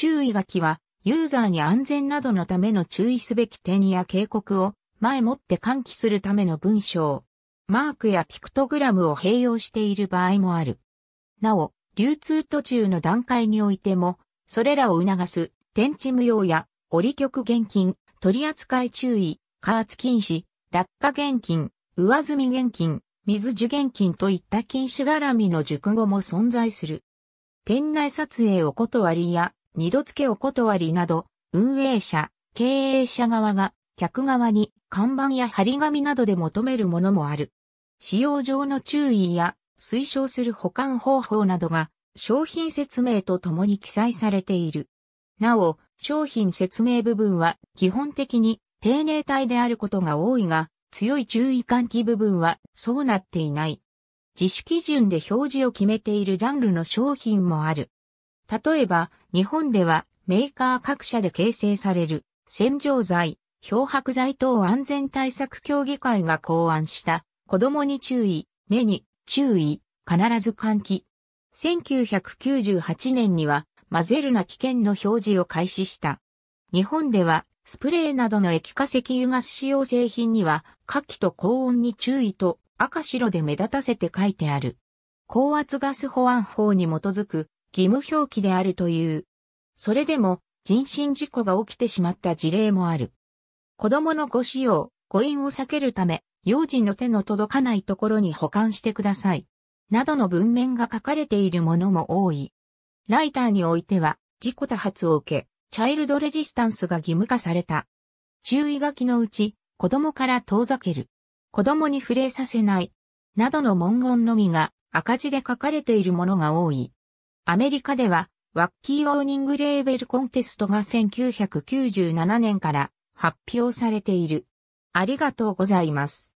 注意書きは、ユーザーに安全などのための注意すべき点や警告を前もって喚起するための文章。マークやピクトグラムを併用している場合もある。なお、流通途中の段階においても、それらを促す、天地無用や、折局現金、取扱注意、加圧禁止、落下現金、上積み現金、水受現金といった禁止絡みの熟語も存在する。店内撮影お断りや二度付けお断りなど、運営者、経営者側が客側に看板や張り紙などで求めるものもある。使用上の注意や推奨する保管方法などが商品説明とともに記載されている。なお、商品説明部分は基本的に丁寧体であることが多いが、強い注意喚起部分はそうなっていない。自主基準で表示を決めているジャンルの商品もある。例えば、日本ではメーカー各社で形成される洗浄剤、漂白剤等安全対策協議会が考案した子供に注意、目に注意、必ず換気。1998年には混ぜるな危険の表示を開始した。日本ではスプレーなどの液化石油ガス使用製品には火器と高温に注意と赤白で目立たせて書いてある。高圧ガス保安法に基づく義務表記であるという。それでも人身事故が起きてしまった事例もある。子供のご使用、誤飲を避けるため、幼児の手の届かないところに保管してください。などの文面が書かれているものも多い。ライターにおいては、事故多発を受け、チャイルドレジスタンスが義務化された。注意書きのうち、子供から遠ざける。子供に触れさせない。などの文言のみが赤字で書かれているものが多い。アメリカでは、ワッキー・ウォーニング・レーベル・コンテストが1997年から発表されている。ありがとうございます。